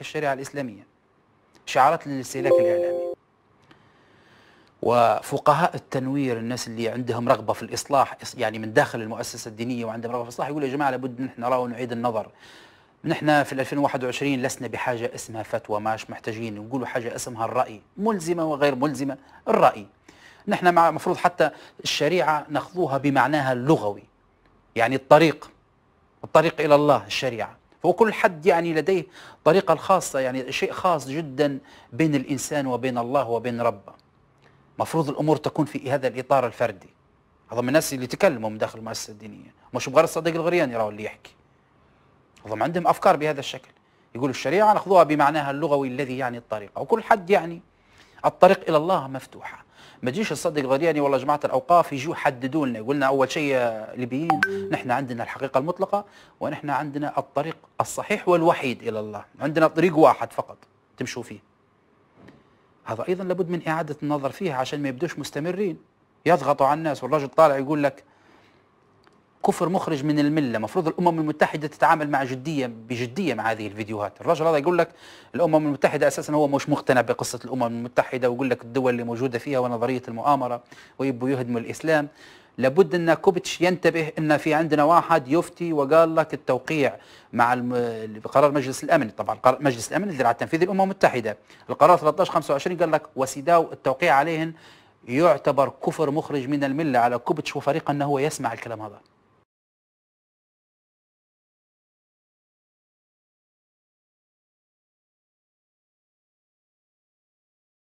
الشريعة الإسلامية شعارات للاستهلاك الإعلامي وفقهاء التنوير الناس اللي عندهم رغبة في الإصلاح يعني من داخل المؤسسة الدينية وعندهم رغبة في الإصلاح يقول يا جماعة لابد نحن نرى ونعيد النظر نحن في 2021 لسنا بحاجة اسمها فتوى ماش محتاجين نقولوا حاجة اسمها الرأي ملزمة وغير ملزمة الرأي نحن مع مفروض حتى الشريعة ناخذوها بمعناها اللغوي يعني الطريق الطريق إلى الله الشريعة هو كل حد يعني لديه طريقة الخاصة يعني شيء خاص جدا بين الإنسان وبين الله وبين ربه مفروض الأمور تكون في هذا الإطار الفردي هذا من الناس اللي تكلموا من داخل المؤسسة الدينية مش بغير الصديق الغرياني راهو اللي يحكي هذا عندهم أفكار بهذا الشكل يقول الشريعة نأخذوها بمعناها اللغوي الذي يعني الطريقة وكل حد يعني الطريق إلى الله مفتوحة ما تجيش تصدق غرياني يعني والله جماعه الاوقاف يجوا يحددوا لنا قلنا اول شيء ليبيين نحن عندنا الحقيقه المطلقه ونحن عندنا الطريق الصحيح والوحيد الى الله عندنا طريق واحد فقط تمشوا فيه هذا ايضا لابد من اعاده النظر فيها عشان ما يبدوش مستمرين يضغطوا على الناس والرجل طالع يقول لك كفر مخرج من المله مفروض الامم المتحده تتعامل مع جديه بجديه مع هذه الفيديوهات الرجل هذا يقول لك الامم المتحده اساسا هو مش مقتنع بقصه الامم المتحده ويقول لك الدول اللي موجوده فيها ونظريه المؤامره ويبوا يهدموا الاسلام لابد ان كوبتش ينتبه ان في عندنا واحد يفتي وقال لك التوقيع مع الم... قرار مجلس الامن طبعا مجلس الامن اللي التنفيذي تنفيذ الامم المتحده القرار 1325 قال لك وسيداو التوقيع عليهن يعتبر كفر مخرج من المله على كوبتش وفريق انه هو يسمع الكلام هذا